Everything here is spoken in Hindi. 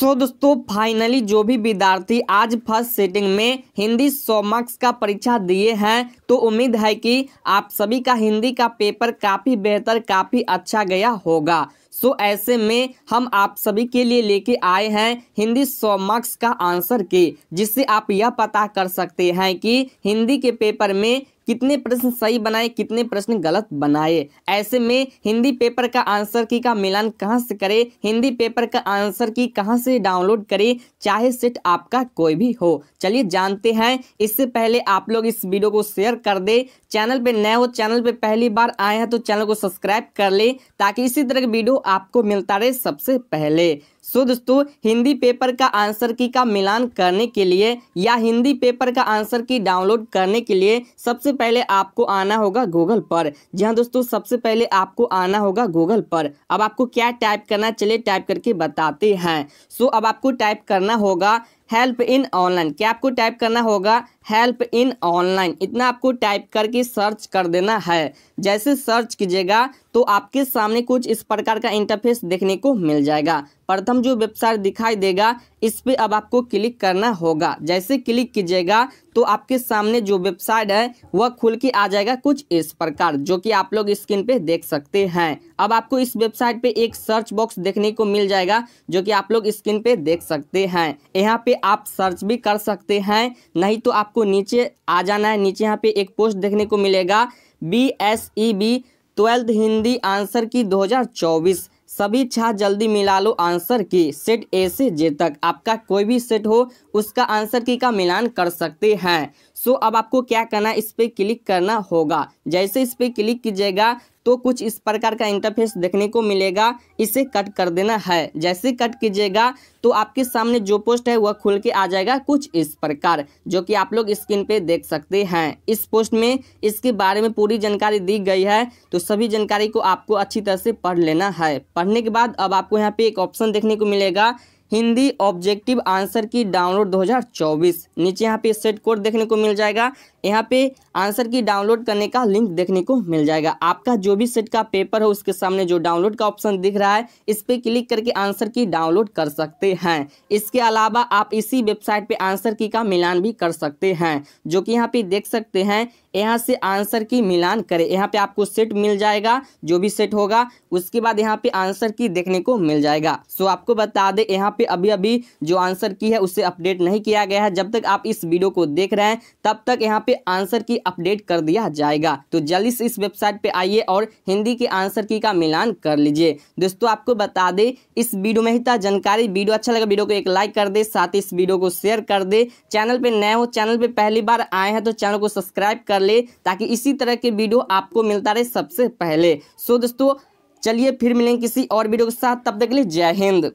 सो so, दोस्तों फाइनली जो भी विद्यार्थी आज फर्स्ट सेटिंग में हिंदी सौ मार्क्स का परीक्षा दिए हैं तो उम्मीद है कि आप सभी का हिंदी का पेपर काफ़ी बेहतर काफ़ी अच्छा गया होगा सो so, ऐसे में हम आप सभी के लिए लेके आए हैं हिंदी सौ मार्क्स का आंसर के जिससे आप यह पता कर सकते हैं कि हिंदी के पेपर में कितने प्रश्न सही बनाए कितने प्रश्न गलत बनाए ऐसे में हिंदी पेपर का आंसर की का मिलान कहाँ से करें हिंदी पेपर का आंसर की कहाँ से डाउनलोड करें चाहे सेट आपका कोई भी हो चलिए जानते हैं इससे पहले आप लोग इस वीडियो को शेयर कर दे चैनल पे नए हो चैनल पे पहली बार आए हैं तो चैनल को सब्सक्राइब कर ले ताकि इसी तरह की वीडियो आपको मिलता रहे सबसे पहले सो दोस्तों हिंदी पेपर का आंसर की का मिलान करने के लिए या हिंदी पेपर का आंसर की डाउनलोड करने के लिए सबसे पहले आपको आना होगा गूगल पर जी हाँ दोस्तों सबसे पहले आपको आना होगा गूगल पर अब आपको क्या टाइप करना चलिए टाइप करके बताते हैं सो अब आपको टाइप करना होगा हेल्प इन ऑनलाइन क्या आपको टाइप करना होगा हेल्प इन ऑनलाइन इतना आपको टाइप करके सर्च कर देना है जैसे सर्च कीजिएगा तो आपके सामने कुछ इस प्रकार का इंटरफेस देखने को मिल जाएगा प्रथम जो वेबसाइट दिखाई देगा इस पर अब आपको क्लिक करना होगा जैसे क्लिक कीजिएगा तो आपके सामने जो वेबसाइट है वह खुल के आ जाएगा कुछ इस प्रकार जो कि आप लोग स्क्रीन पे देख सकते हैं अब आपको इस वेबसाइट पे एक सर्च बॉक्स देखने को मिल जाएगा जो कि आप लोग स्क्रीन पे देख सकते हैं यहाँ पे आप सर्च भी कर सकते हैं नहीं तो आप आपको नीचे आ जाना है नीचे यहाँ पे एक पोस्ट देखने को मिलेगा B S E B twelfth Hindi answer key 2024 सभी छात्र जल्दी मिला लो आंसर की सेट ए से जे तक आपका कोई भी सेट हो उसका आंसर की का मिलान कर सकते हैं सो अब आपको क्या करना है इस पर क्लिक करना होगा जैसे इस पर क्लिक कीजिएगा तो कुछ इस प्रकार का इंटरफेस देखने को मिलेगा इसे कट कर देना है जैसे कट कीजिएगा तो आपके सामने जो पोस्ट है वह खुल के आ जाएगा कुछ इस प्रकार जो कि आप लोग स्क्रीन पे देख सकते हैं इस पोस्ट में इसके बारे में पूरी जानकारी दी गई है तो सभी जानकारी को आपको अच्छी तरह से पढ़ लेना है पढ़ने के बाद अब आपको यहाँ पे एक ऑप्शन देखने को मिलेगा Hindi objective answer key download 2024 नीचे यहाँ पे सेट कोड देखने को मिल जाएगा यहाँ पे आंसर की डाउनलोड करने का लिंक देखने को मिल जाएगा आपका जो भी सेट का पेपर है उसके सामने जो डाउनलोड का ऑप्शन दिख रहा है इस पर क्लिक करके आंसर की डाउनलोड कर सकते हैं इसके अलावा आप इसी वेबसाइट पे आंसर की का मिलान भी कर सकते हैं जो कि यहाँ पे देख सकते हैं यहाँ से आंसर की मिलान करें यहाँ पे आपको सेट मिल जाएगा जो भी सेट होगा उसके बाद यहाँ पे आंसर की देखने को मिल जाएगा सो आपको बता दें यहाँ पे अभी अभी जो आंसर की है उसे अपडेट नहीं किया गया है जब तक आप इस वीडियो को देख रहे हैं तब तक यहाँ पे आंसर की अपडेट कर दिया जाएगा तो जल्दी से इस वेबसाइट पे आइए और हिंदी के आंसर की का मिलान कर लीजिए दोस्तों आपको बता दे इस वीडियो में ही था जानकारी वीडियो अच्छा लगा वीडियो को एक लाइक कर दे साथ ही इस वीडियो को शेयर कर दे चैनल पर नए हो चैनल पर पहली बार आए हैं तो चैनल को सब्सक्राइब कर ले ताकि इसी तरह के वीडियो आपको मिलता रहे सबसे पहले सो दोस्तों चलिए फिर मिलेंगे किसी और वीडियो के साथ तब तक के लिए जय हिंद